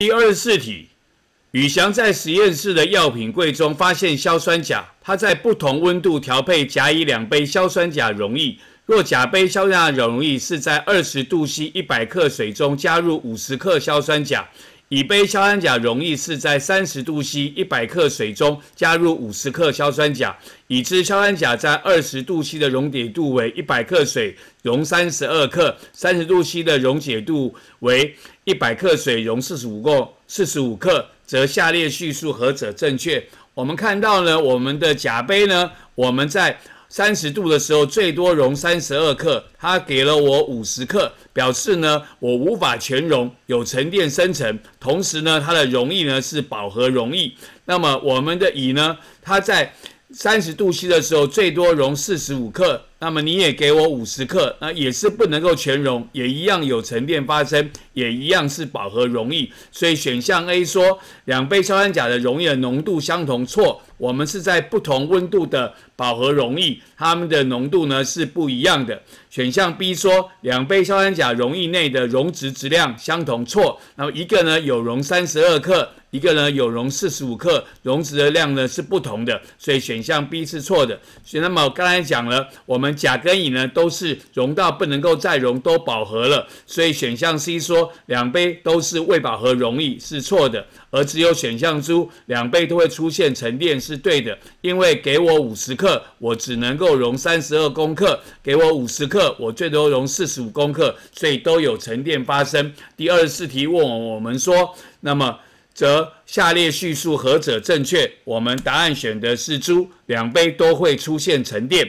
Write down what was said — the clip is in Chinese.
第二十四题，宇翔在实验室的药品柜中发现硝酸钾。它在不同温度调配甲、乙两杯硝酸钾溶液。若甲杯硝酸钾溶液是在二十度 C 一百克水中加入五十克硝酸钾。乙杯硝酸钾溶液是在三十度 C 一百克水中加入五十克硝酸钾。已知硝酸钾在二十度 C 的溶解度为一百克水溶三十二克，三十度 C 的溶解度为一百克水溶四十五克。四十五克，则下列叙述何者正确？我们看到呢，我们的甲杯呢，我们在。三十度的时候最多溶三十二克，它给了我五十克，表示呢我无法全溶，有沉淀生成。同时呢，它的溶液呢是饱和溶液。那么我们的乙呢，它在三十度 C 的时候最多溶四十五克。那么你也给我五十克，那也是不能够全溶，也一样有沉淀发生，也一样是饱和溶液。所以选项 A 说两杯硝酸钾的溶液浓度相同，错。我们是在不同温度的饱和溶液，它们的浓度呢是不一样的。选项 B 说两杯硝酸钾溶液内的溶质质量相同，错。那么一个呢有溶三十二克，一个呢有溶四十五克，溶质的量呢是不同的。所以选项 B 是错的。所以那么刚才讲了我们。甲跟乙呢都是溶到不能够再溶，都饱和了。所以选项 C 说两杯都是未饱和溶液是错的，而只有选项中两杯都会出现沉淀是对的，因为给我五十克，我只能够溶三十二公克；给我五十克，我最多溶四十五公克，所以都有沉淀发生。第二十四题问我们说，那么则下列叙述何者正确？我们答案选的是猪两杯都会出现沉淀。